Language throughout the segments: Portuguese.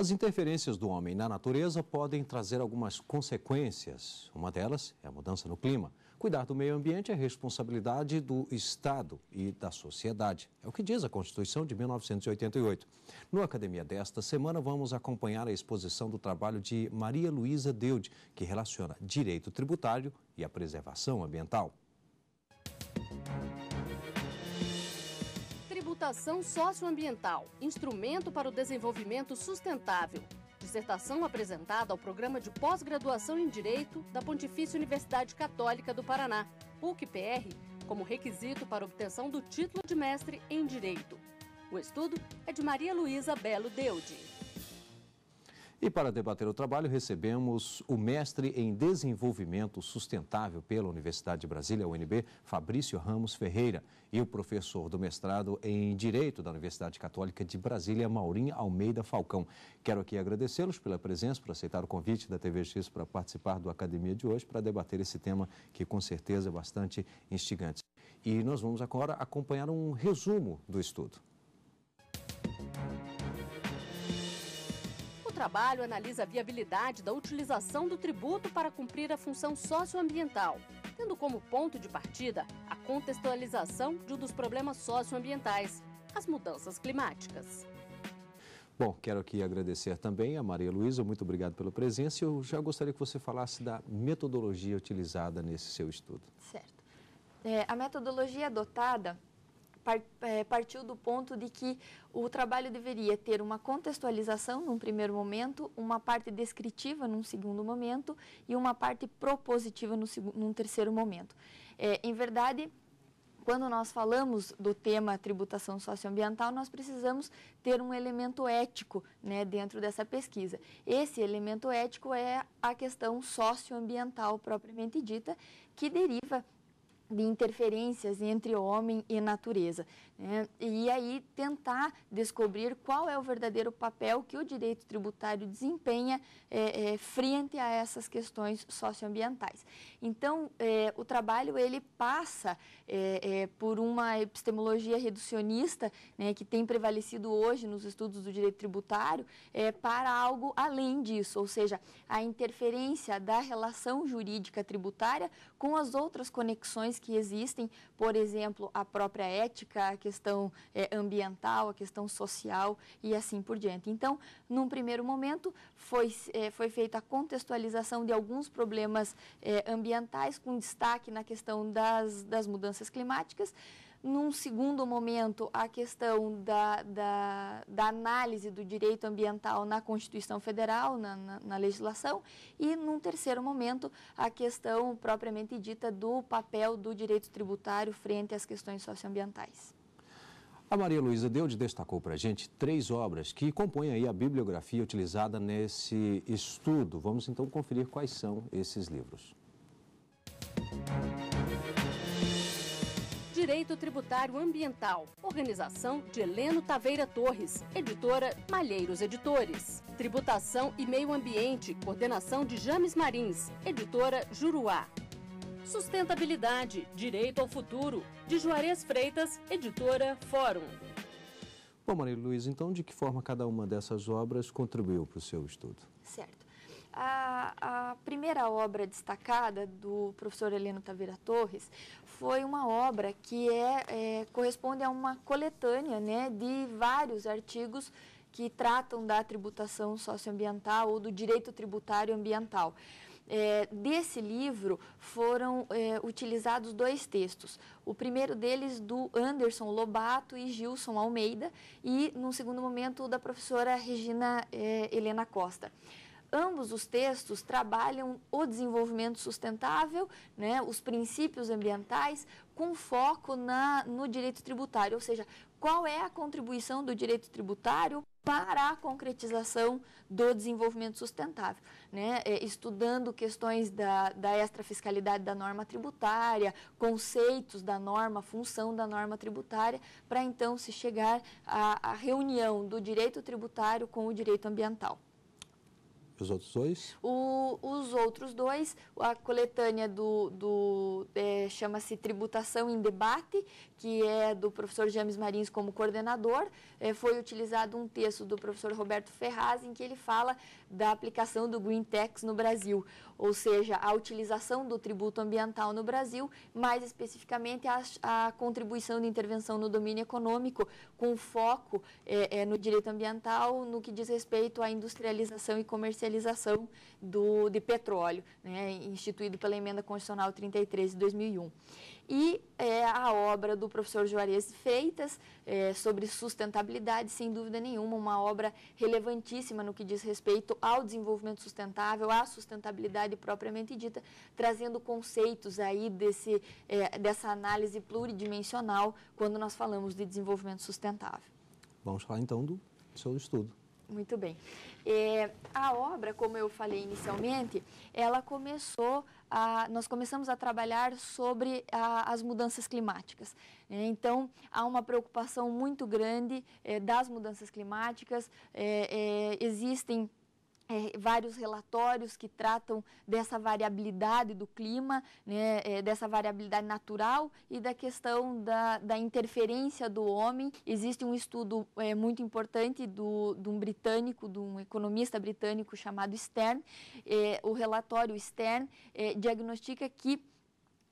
As interferências do homem na natureza podem trazer algumas consequências. Uma delas é a mudança no clima. Cuidar do meio ambiente é responsabilidade do Estado e da sociedade. É o que diz a Constituição de 1988. No Academia desta semana, vamos acompanhar a exposição do trabalho de Maria Luísa Deude, que relaciona direito tributário e a preservação ambiental. Dissertação Socioambiental Instrumento para o Desenvolvimento Sustentável. Dissertação apresentada ao Programa de Pós-Graduação em Direito da Pontifícia Universidade Católica do Paraná, PUC-PR, como requisito para obtenção do título de mestre em Direito. O estudo é de Maria Luísa Belo Deude. E para debater o trabalho, recebemos o mestre em desenvolvimento sustentável pela Universidade de Brasília, UNB, Fabrício Ramos Ferreira, e o professor do mestrado em Direito da Universidade Católica de Brasília, Maurinho Almeida Falcão. Quero aqui agradecê-los pela presença, por aceitar o convite da TVX para participar do Academia de hoje, para debater esse tema que com certeza é bastante instigante. E nós vamos agora acompanhar um resumo do estudo. trabalho analisa a viabilidade da utilização do tributo para cumprir a função socioambiental, tendo como ponto de partida a contextualização de um dos problemas socioambientais, as mudanças climáticas. Bom, quero aqui agradecer também a Maria Luísa, muito obrigado pela presença. Eu já gostaria que você falasse da metodologia utilizada nesse seu estudo. Certo. É, a metodologia adotada é, partiu do ponto de que o trabalho deveria ter uma contextualização num primeiro momento, uma parte descritiva num segundo momento e uma parte propositiva no, num terceiro momento. É, em verdade, quando nós falamos do tema tributação socioambiental, nós precisamos ter um elemento ético né, dentro dessa pesquisa. Esse elemento ético é a questão socioambiental propriamente dita, que deriva de interferências entre homem e natureza. Né? E aí tentar descobrir qual é o verdadeiro papel que o direito tributário desempenha é, é, frente a essas questões socioambientais. Então, é, o trabalho ele passa é, é, por uma epistemologia reducionista né, que tem prevalecido hoje nos estudos do direito tributário é, para algo além disso, ou seja, a interferência da relação jurídica tributária com as outras conexões que existem, por exemplo, a própria ética, a questão é, ambiental, a questão social e assim por diante. Então, num primeiro momento, foi, é, foi feita a contextualização de alguns problemas é, ambientais, com destaque na questão das, das mudanças climáticas. Num segundo momento, a questão da, da, da análise do direito ambiental na Constituição Federal, na, na, na legislação. E, num terceiro momento, a questão propriamente dita do papel do direito tributário frente às questões socioambientais. A Maria Luísa Deude destacou para a gente três obras que compõem aí a bibliografia utilizada nesse estudo. Vamos então conferir quais são esses livros. Direito Tributário Ambiental. Organização de Heleno Taveira Torres, editora Malheiros Editores. Tributação e Meio Ambiente, coordenação de James Marins, editora Juruá. Sustentabilidade, Direito ao Futuro, de Juarez Freitas, editora Fórum. Bom, Maria Luiz, então de que forma cada uma dessas obras contribuiu para o seu estudo? Certo. A, a, primeira obra destacada do professor Heleno Taveira Torres foi uma obra que é, é, corresponde a uma coletânea né, de vários artigos que tratam da tributação socioambiental ou do direito tributário ambiental. É, desse livro foram é, utilizados dois textos. O primeiro deles do Anderson Lobato e Gilson Almeida e, num segundo momento, da professora Regina é, Helena Costa ambos os textos trabalham o desenvolvimento sustentável, né, os princípios ambientais, com foco na, no direito tributário, ou seja, qual é a contribuição do direito tributário para a concretização do desenvolvimento sustentável, né? É, estudando questões da, da extrafiscalidade da norma tributária, conceitos da norma, função da norma tributária, para então se chegar à, à reunião do direito tributário com o direito ambiental. Os outros dois? O, os outros dois, a coletânea do, do é, chama-se Tributação em Debate, que é do professor James Marins como coordenador. É, foi utilizado um texto do professor Roberto Ferraz em que ele fala da aplicação do Green Tax no Brasil ou seja, a utilização do tributo ambiental no Brasil, mais especificamente a, a contribuição de intervenção no domínio econômico, com foco é, é, no direito ambiental, no que diz respeito à industrialização e comercialização do, de petróleo, né, instituído pela Emenda Constitucional 33 de 2001 e é, a obra do professor Juarez feitas é, sobre sustentabilidade, sem dúvida nenhuma, uma obra relevantíssima no que diz respeito ao desenvolvimento sustentável, à sustentabilidade sociedade propriamente dita, trazendo conceitos aí desse, é, dessa análise pluridimensional quando nós falamos de desenvolvimento sustentável. Vamos falar então do seu estudo. Muito bem. É, a obra, como eu falei inicialmente, ela começou a, nós começamos a trabalhar sobre a, as mudanças climáticas. Né? Então, há uma preocupação muito grande é, das mudanças climáticas, é, é, existem é, vários relatórios que tratam dessa variabilidade do clima, né, é, dessa variabilidade natural e da questão da, da interferência do homem. Existe um estudo é, muito importante do, de um britânico, de um economista britânico chamado Stern. É, o relatório Stern é, diagnostica que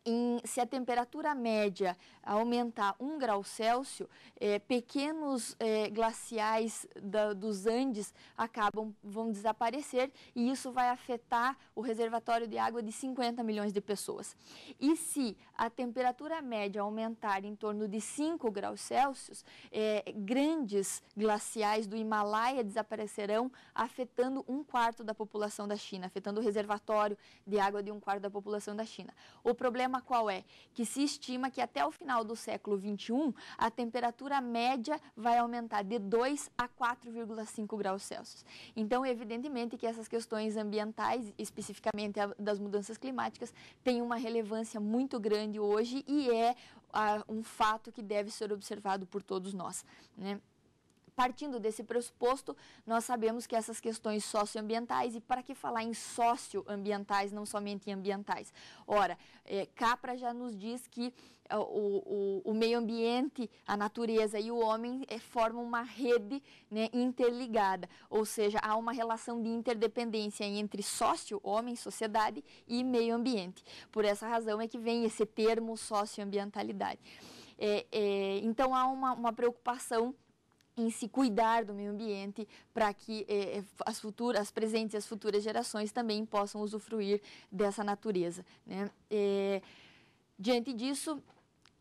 em, se a temperatura média aumentar 1 grau Celsius, é, pequenos é, glaciais da, dos Andes acabam, vão desaparecer e isso vai afetar o reservatório de água de 50 milhões de pessoas. E se a temperatura média aumentar em torno de 5 graus Celsius, é, grandes glaciais do Himalaia desaparecerão, afetando um quarto da população da China, afetando o reservatório de água de um quarto da população da China. O problema problema qual é? Que se estima que até o final do século XXI, a temperatura média vai aumentar de 2 a 4,5 graus Celsius. Então, evidentemente que essas questões ambientais, especificamente das mudanças climáticas, têm uma relevância muito grande hoje e é uh, um fato que deve ser observado por todos nós. Né? Partindo desse pressuposto, nós sabemos que essas questões socioambientais, e para que falar em socioambientais, não somente em ambientais? Ora, é, Capra já nos diz que é, o, o, o, meio ambiente, a natureza e o homem é, formam uma rede né, interligada, ou seja, há uma relação de interdependência entre sócio, homem, sociedade e meio ambiente. Por essa razão é que vem esse termo socioambientalidade. É, é, então há uma, uma preocupação em se cuidar do meio ambiente para que eh, as futuras, as presentes e as futuras gerações também possam usufruir dessa natureza. Né? Eh, diante disso,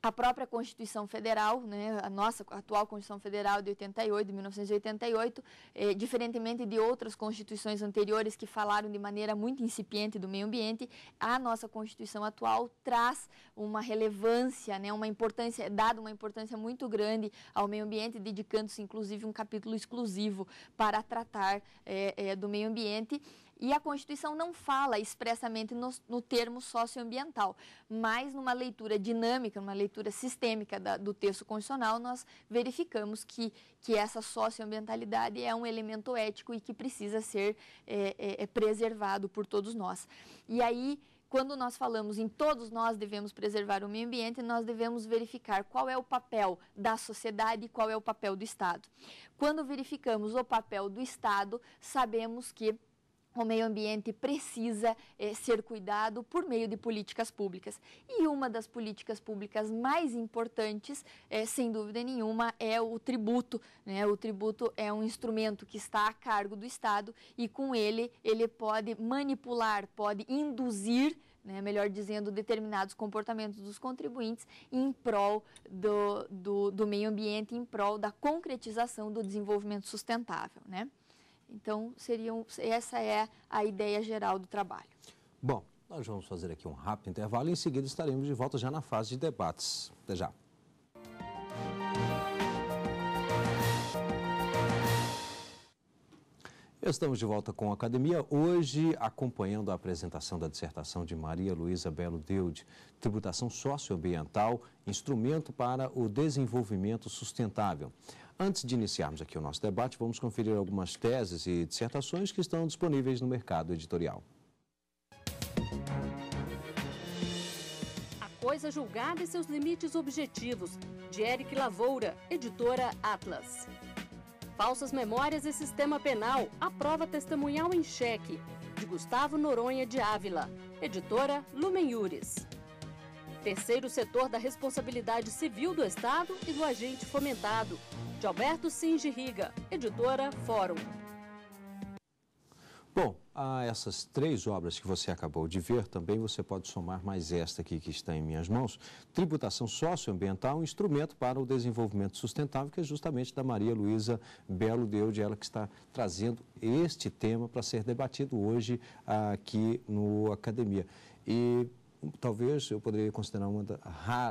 a própria Constituição Federal, né, a nossa atual Constituição Federal de 88, de 1988, eh, diferentemente de outras constituições anteriores que falaram de maneira muito incipiente do meio ambiente, a nossa Constituição atual traz uma relevância, né, uma importância, é dada uma importância muito grande ao meio ambiente, dedicando-se inclusive um capítulo exclusivo para tratar eh, eh, do meio ambiente. E a Constituição não fala expressamente no, no termo socioambiental, mas numa leitura dinâmica, numa leitura sistêmica da, do texto constitucional, nós verificamos que, que essa socioambientalidade é um elemento ético e que precisa ser é, é, é, preservado por todos nós. E aí quando nós falamos em todos nós devemos preservar o meio ambiente, nós devemos verificar qual é o papel da sociedade e qual é o papel do Estado. Quando verificamos o papel do Estado, sabemos que o meio ambiente precisa eh, ser cuidado por meio de políticas públicas. E uma das políticas públicas mais importantes, eh, sem dúvida nenhuma, é o tributo. Né? O tributo é um instrumento que está a cargo do Estado e, com ele, ele pode manipular, pode induzir né, melhor dizendo, determinados comportamentos dos contribuintes em prol do, do, do, meio ambiente, em prol da concretização do desenvolvimento sustentável. Né? Então, seriam, essa é a ideia geral do trabalho. Bom, nós vamos fazer aqui um rápido intervalo e em seguida estaremos de volta já na fase de debates. Até já. Estamos de volta com a Academia, hoje acompanhando a apresentação da dissertação de Maria Luísa Belo Deude, Tributação Socioambiental, Instrumento para o Desenvolvimento Sustentável. Antes de iniciarmos aqui o nosso debate, vamos conferir algumas teses e dissertações que estão disponíveis no mercado editorial. A coisa julgada e seus limites objetivos, de Eric Lavoura, editora Atlas. Falsas memórias e sistema penal, a prova testemunhal em cheque, de Gustavo Noronha de Ávila, editora Lumen Yures. Terceiro setor da responsabilidade civil do Estado e do agente fomentado, de Alberto Riga, editora Fórum. Bom, a essas três obras que você acabou de ver, também você pode somar mais esta aqui que está em minhas mãos, Tributação Socioambiental, um instrumento para o desenvolvimento sustentável, que é justamente da Maria Luísa Belo Deude, ela que está trazendo este tema para ser debatido hoje aqui no Academia. E talvez eu poderia considerar uma, da,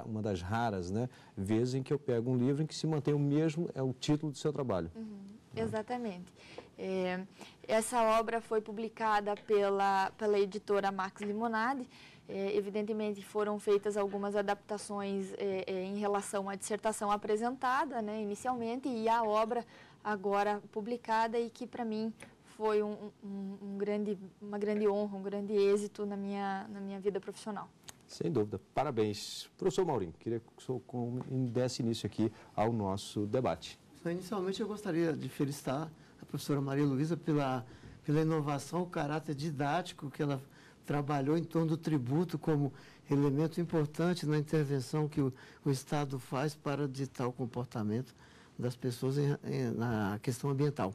uma das raras né, vezes em que eu pego um livro em que se mantém o mesmo, é o título do seu trabalho. Uhum. Exatamente. É, essa obra foi publicada pela, pela editora Max Limonade. É, evidentemente, foram feitas algumas adaptações é, é em relação à dissertação apresentada né, inicialmente e à obra agora publicada e que, para mim, foi um, um, um grande, uma grande honra, um grande êxito na minha, na minha vida profissional. Sem dúvida. Parabéns. Professor Maurinho, queria que o senhor desse início aqui ao nosso debate. Inicialmente, eu gostaria de felicitar a professora Maria Luísa pela, pela inovação, o caráter didático que ela trabalhou em torno do tributo como elemento importante na intervenção que o, o Estado faz para ditar o comportamento das pessoas em, em, na questão ambiental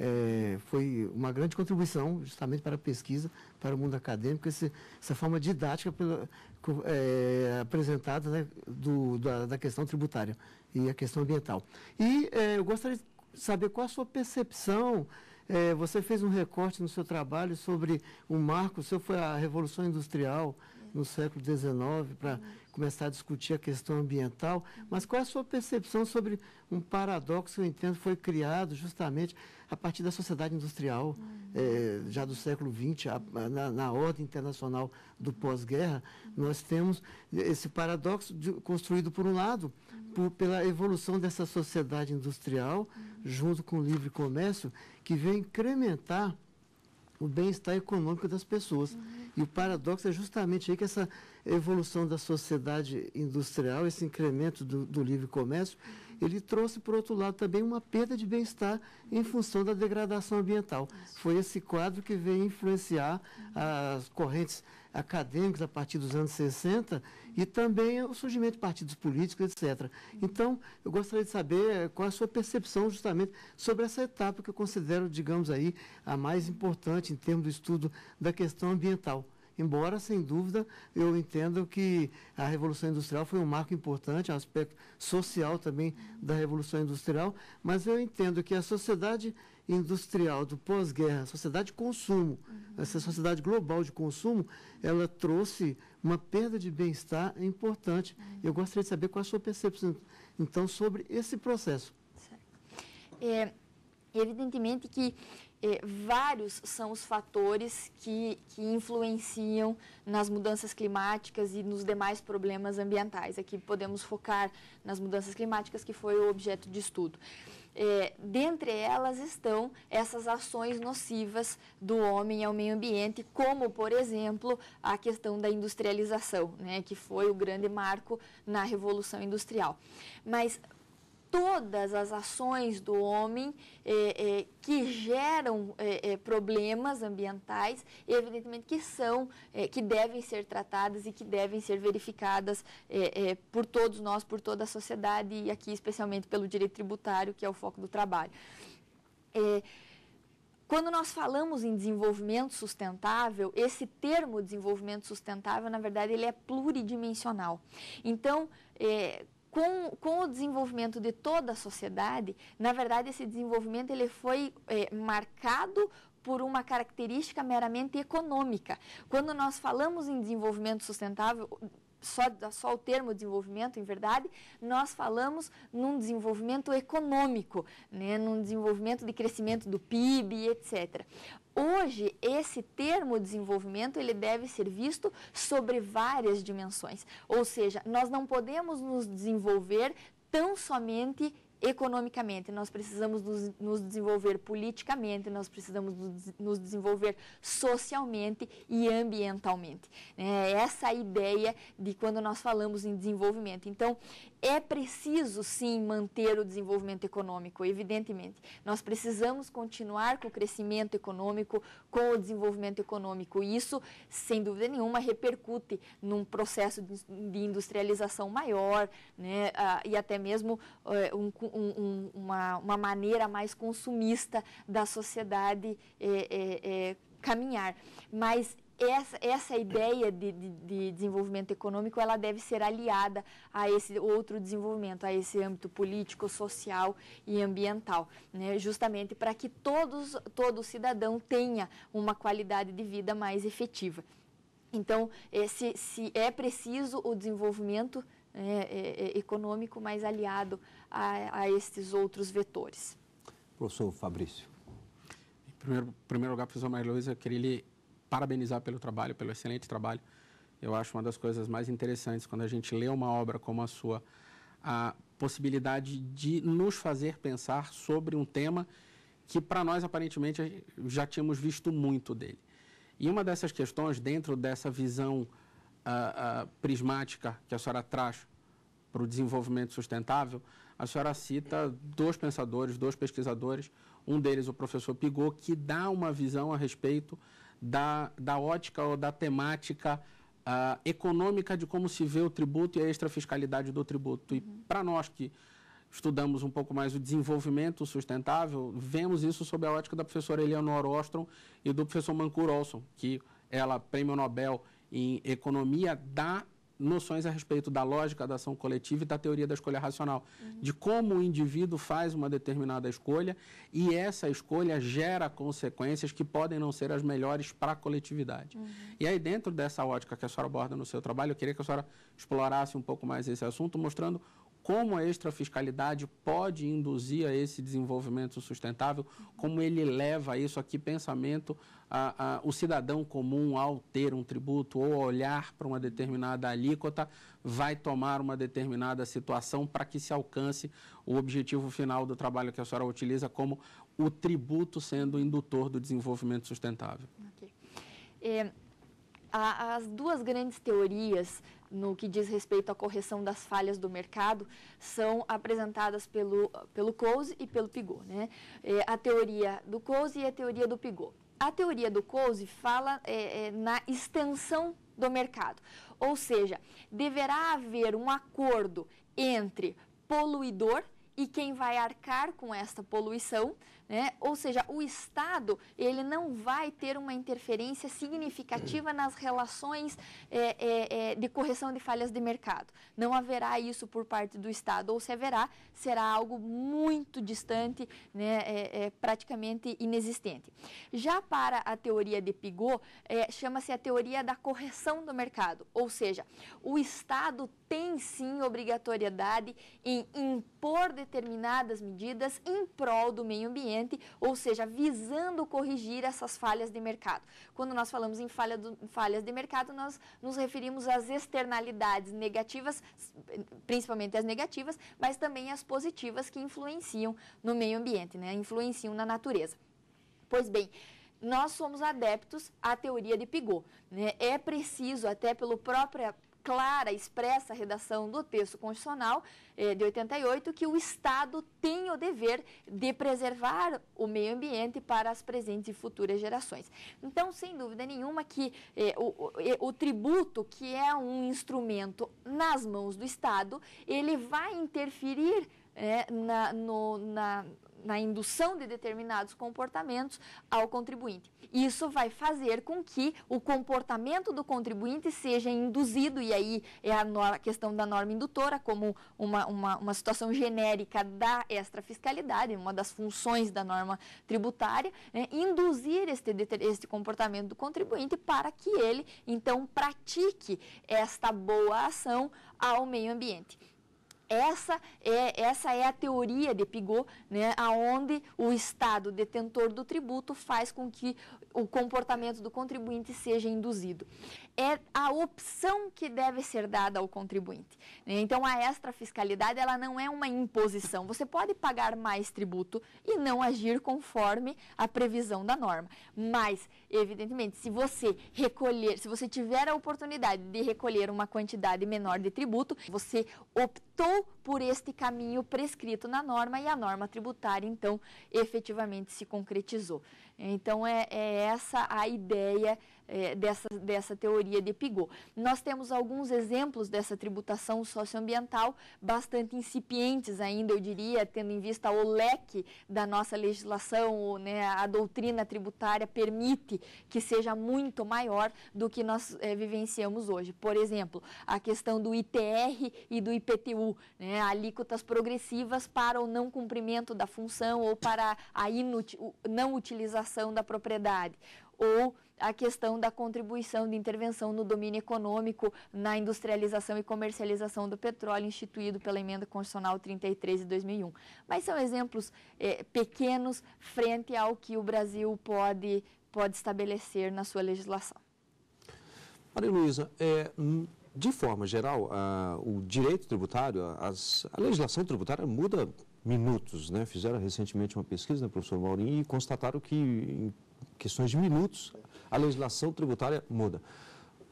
é, foi uma grande contribuição justamente para a pesquisa, para o mundo acadêmico, esse, essa forma didática pela, é, apresentada né, do, da, da, questão tributária e a questão ambiental. E é, eu gostaria de saber qual a sua percepção, é, você fez um recorte no seu trabalho sobre o marco, o seu foi a Revolução Industrial, no século XIX para começar a discutir a questão ambiental. Mas qual é a sua percepção sobre um paradoxo que eu entendo foi criado justamente a partir da sociedade industrial, é, já do século XX, a, na, na, ordem internacional do pós-guerra, nós temos esse paradoxo de, construído, por um lado, por, pela evolução dessa sociedade industrial, junto com o livre comércio, que veio incrementar o bem-estar econômico das pessoas. Uhum. E o paradoxo é justamente aí que essa evolução da sociedade industrial, esse incremento do, do livre comércio, ele trouxe, por outro lado, também uma perda de bem-estar em função da degradação ambiental. Foi esse quadro que veio influenciar as correntes acadêmicas a partir dos anos 60 e também o surgimento de partidos políticos, etc. Então, eu gostaria de saber eh, qual a sua percepção justamente sobre essa etapa que eu considero, digamos aí, a mais importante em termos do estudo da questão ambiental. Embora, sem dúvida, eu entenda que a Revolução Industrial foi um marco importante, um aspecto social também da Revolução Industrial, mas eu entendo que a sociedade industrial do pós-guerra, a sociedade de consumo, uhum. essa sociedade global de consumo, ela trouxe uma perda de bem-estar importante. Uhum. Eu gostaria de saber qual é a sua percepção, então, sobre esse processo. Certo. É, evidentemente que eh, vários são os fatores que, que influenciam nas mudanças climáticas e nos demais problemas ambientais. Aqui podemos focar nas mudanças climáticas, que foi o objeto de estudo. É, dentre elas estão essas ações nocivas do homem ao meio ambiente, como, por exemplo, a questão da industrialização, né, que foi o grande marco na Revolução Industrial. Mas todas as ações do homem é, é, que geram é, problemas ambientais, evidentemente que são, que devem ser tratadas e que devem ser verificadas por todos nós, por toda a sociedade e aqui especialmente pelo direito tributário, que é o foco do trabalho. Quando nós falamos em desenvolvimento sustentável, esse termo desenvolvimento sustentável, na verdade, ele é pluridimensional. Então, é, com, com o desenvolvimento de toda a sociedade, na verdade, esse desenvolvimento ele foi é, marcado por uma característica meramente econômica. Quando nós falamos em desenvolvimento sustentável, só, só o termo desenvolvimento, em verdade, nós falamos num desenvolvimento econômico, né, num desenvolvimento de crescimento do PIB, etc. Hoje, esse termo desenvolvimento, ele deve ser visto sobre várias dimensões, ou seja, nós não podemos nos desenvolver tão somente economicamente, nós precisamos nos, nos desenvolver politicamente, nós precisamos nos, desenvolver socialmente e ambientalmente. É Essa a ideia de quando nós falamos em desenvolvimento. Então, é preciso, sim, manter o desenvolvimento econômico, evidentemente. Nós precisamos continuar com o crescimento econômico, com o desenvolvimento econômico. isso, sem dúvida nenhuma, repercute num processo de industrialização maior né? Ah, e até mesmo eh, um, um, uma, uma, maneira mais consumista da sociedade é, é, é, caminhar. Mas essa, essa ideia de, de, de, desenvolvimento econômico ela deve ser aliada a esse outro desenvolvimento, a esse âmbito político, social e ambiental, né? justamente para que todos, todo cidadão tenha uma qualidade de vida mais efetiva. Então, esse, é, se é preciso o desenvolvimento né, é, é, é, econômico mais aliado a, a estes outros vetores. Professor Fabrício. Em primeiro, primeiro lugar, professor Maria eu queria lhe parabenizar pelo trabalho, pelo excelente trabalho. Eu acho uma das coisas mais interessantes quando a gente lê uma obra como a sua, a possibilidade de nos fazer pensar sobre um tema que para nós aparentemente já tínhamos visto muito dele. E uma dessas questões, dentro dessa visão uh, uh, prismática que a senhora traz para o desenvolvimento sustentável, a senhora cita dois pensadores, dois pesquisadores, um deles o professor Pigot, que dá uma visão a respeito da, da ótica ou da temática uh, econômica de como se vê o tributo e a extrafiscalidade do tributo. E uhum. para nós que estudamos um pouco mais o desenvolvimento sustentável, vemos isso sob a ótica da professora Eleanor Ostrom e do professor Mancur Olson, que ela, prêmio Nobel em economia, dá noções a respeito da lógica da ação coletiva e da teoria da escolha racional, uhum. de como o indivíduo faz uma determinada escolha e essa escolha gera consequências que podem não ser as melhores para a coletividade. Uhum. E aí, dentro dessa ótica que a senhora aborda no seu trabalho, eu queria que a senhora explorasse um pouco mais esse assunto, mostrando como a extrafiscalidade pode induzir a esse desenvolvimento sustentável, como ele leva isso aqui, pensamento, a, a, o cidadão comum, ao ter um tributo ou olhar para uma determinada alíquota, vai tomar uma determinada situação para que se alcance o objetivo final do trabalho que a senhora utiliza como o tributo sendo indutor do desenvolvimento sustentável. Okay. É, as duas grandes teorias no que diz respeito à correção das falhas do mercado são apresentadas pelo, pelo Coase e pelo Pigot. Né? É, a teoria do Coase e a teoria do Pigot. A teoria do Coase fala é, é, na extensão do mercado, ou seja, deverá haver um acordo entre poluidor e quem vai arcar com esta poluição, né? Ou seja, o Estado ele não vai ter uma interferência significativa nas relações é, é, é, de correção de falhas de mercado. Não haverá isso por parte do Estado, ou se haverá, será algo muito distante, né? É, é praticamente inexistente. Já para a teoria de Pigot, é, chama-se a teoria da correção do mercado, ou seja, o Estado tem sim obrigatoriedade em impor determinadas medidas em prol do meio ambiente cliente, ou seja, visando corrigir essas falhas de mercado. Quando nós falamos em falha do, falhas de mercado, nós nos referimos às externalidades negativas, principalmente as negativas, mas também as positivas que influenciam no meio ambiente, né? influenciam na natureza. Pois bem, nós somos adeptos à teoria de Pigot. Né? É preciso, até pelo próprio clara, expressa a redação do texto constitucional eh, de 88 que o Estado tem o dever de preservar o meio ambiente para as presentes e futuras gerações. Então, sem dúvida nenhuma que eh, o, o, eh, o tributo, que é um instrumento nas mãos do Estado, ele vai interferir é, na, no, na, na indução de determinados comportamentos ao contribuinte. Isso vai fazer com que o comportamento do contribuinte seja induzido, e aí é a, a questão da norma indutora, como uma, uma, uma situação genérica da extrafiscalidade, uma das funções da norma tributária, né, induzir este, este comportamento do contribuinte para que ele, então, pratique esta boa ação ao meio ambiente. Essa é, essa é a teoria de Pigot, né, aonde o Estado detentor do tributo faz com que o comportamento do contribuinte seja induzido é a opção que deve ser dada ao contribuinte. Né? Então, a extra fiscalidade ela não é uma imposição. Você pode pagar mais tributo e não agir conforme a previsão da norma. Mas, evidentemente, se você recolher, se você tiver a oportunidade de recolher uma quantidade menor de tributo, você optou por este caminho prescrito na norma e a norma tributária, então, efetivamente se concretizou. Então, é, é essa a ideia é, dessa, dessa teoria de Pigot. Nós temos alguns exemplos dessa tributação socioambiental bastante incipientes ainda, eu diria, tendo em vista o leque da nossa legislação, né, a doutrina tributária permite que seja muito maior do que nós é, vivenciamos hoje. Por exemplo, a questão do ITR e do IPTU, né, alíquotas progressivas para o não cumprimento da função ou para a não utilização da propriedade ou a questão da contribuição de intervenção no domínio econômico na industrialização e comercialização do petróleo instituído pela Emenda Constitucional 33 de 2001. Mas são exemplos eh, pequenos frente ao que o Brasil pode, pode estabelecer na sua legislação. Maria Luísa, é, de forma geral, a, o direito tributário, as, a legislação tributária muda minutos, né? Fizeram recentemente uma pesquisa, né, professor Maurinho, e constataram que questões de minutos, a legislação tributária muda.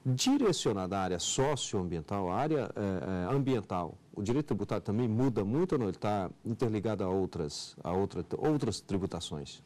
Direcionada à área socioambiental, à área é, ambiental, o direito tributário também muda muito ou não? Ele está interligado a outras, a outra, outras tributações?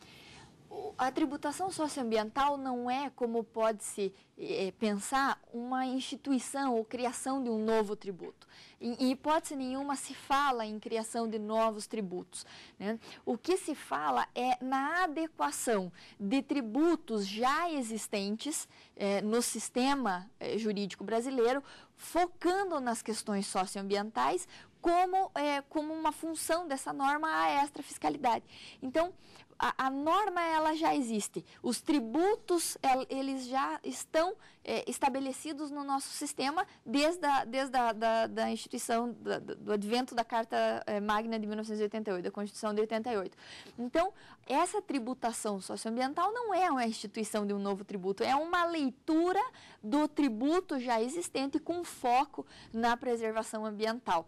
a tributação socioambiental não é, como pode-se é, eh, eh, pensar, uma instituição ou criação de um novo tributo. Em, em hipótese nenhuma se fala em criação de novos tributos. Né? O que se fala é na adequação de tributos já existentes é, no sistema é, jurídico brasileiro, focando nas questões socioambientais como, como uma função dessa norma à extrafiscalidade. Então, a, a, norma ela já existe, os tributos eles já estão é, estabelecidos no nosso sistema desde a, desde a da, da instituição, da, do advento da Carta é, Magna de 1988, da Constituição de 88. Então, essa tributação socioambiental não é uma instituição de um novo tributo, é uma leitura do tributo já existente com foco na preservação ambiental.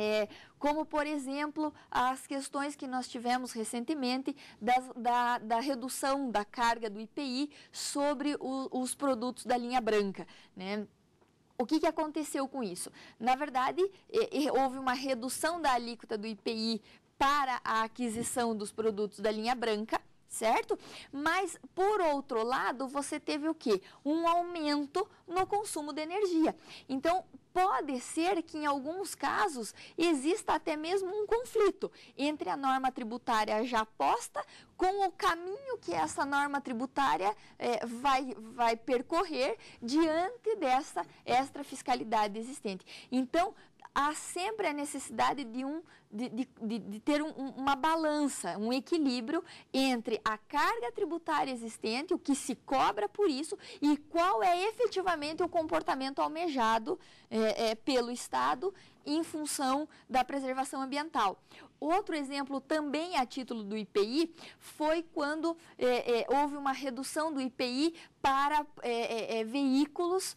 É, como, por exemplo, as questões que nós tivemos recentemente das, da, da, redução da carga do IPI sobre o, os produtos da linha branca. Né? O que, que aconteceu com isso? Na verdade, houve uma redução da alíquota do IPI para a aquisição dos produtos da linha branca certo? Mas, por outro lado, você teve o que? Um aumento no consumo de energia. Então, pode ser que em alguns casos exista até mesmo um conflito entre a norma tributária já posta com o caminho que essa norma tributária é, vai, vai percorrer diante dessa extrafiscalidade existente. Então, há sempre a necessidade de, um, de, de, de ter um, uma balança, um equilíbrio entre a carga tributária existente, o que se cobra por isso, e qual é efetivamente o comportamento almejado é, é, pelo Estado em função da preservação ambiental. Outro exemplo, também a título do IPI, foi quando é, é, houve uma redução do IPI para é, é, veículos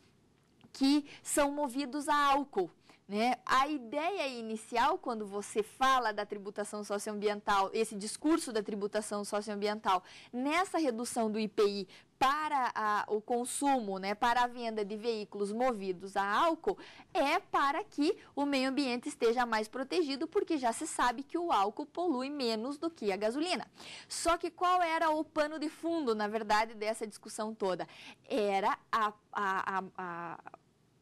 que são movidos a álcool. Né? A ideia inicial, quando você fala da tributação socioambiental, esse discurso da tributação socioambiental, nessa redução do IPI para a, o consumo, né, para a venda de veículos movidos a álcool, é para que o meio ambiente esteja mais protegido, porque já se sabe que o álcool polui menos do que a gasolina. Só que qual era o pano de fundo, na verdade, dessa discussão toda? Era a, a, a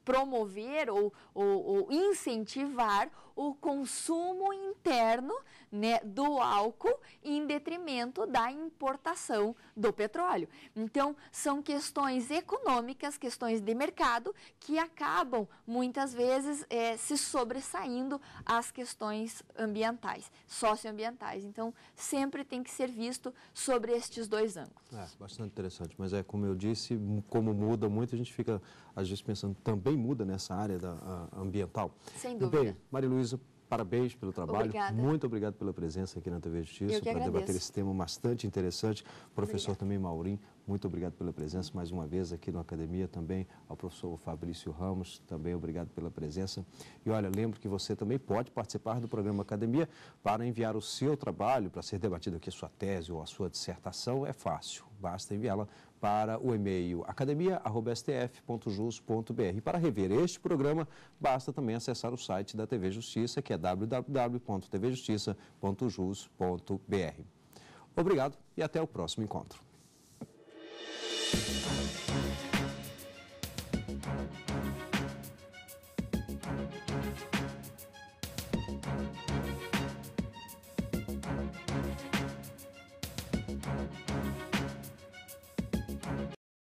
promover ou, ou, ou incentivar o consumo interno né, do álcool em detrimento da importação do petróleo. Então, são questões econômicas, questões de mercado, que acabam muitas vezes é, se sobressaindo às questões ambientais, socioambientais. Então, sempre tem que ser visto sobre estes dois ângulos. É, bastante interessante, mas é como eu disse, como muda muito, a gente fica às vezes pensando, também muda nessa área da, ambiental. Sem dúvida. Bem, Maria Luísa, Parabéns pelo trabalho. Obrigada. Muito obrigado pela presença aqui na TV Justiça para debater esse tema bastante interessante. Professor Obrigada. também Maurim, muito obrigado pela presença mais uma vez aqui na academia também ao professor Fabrício Ramos, também obrigado pela presença. E olha, lembro que você também pode participar do programa Academia para enviar o seu trabalho para ser debatido aqui a sua tese ou a sua dissertação, é fácil Basta enviá-la para o e-mail academia.stf.jus.br. Para rever este programa, basta também acessar o site da TV Justiça, que é www.tvjustiça.jus.br. Obrigado e até o próximo encontro.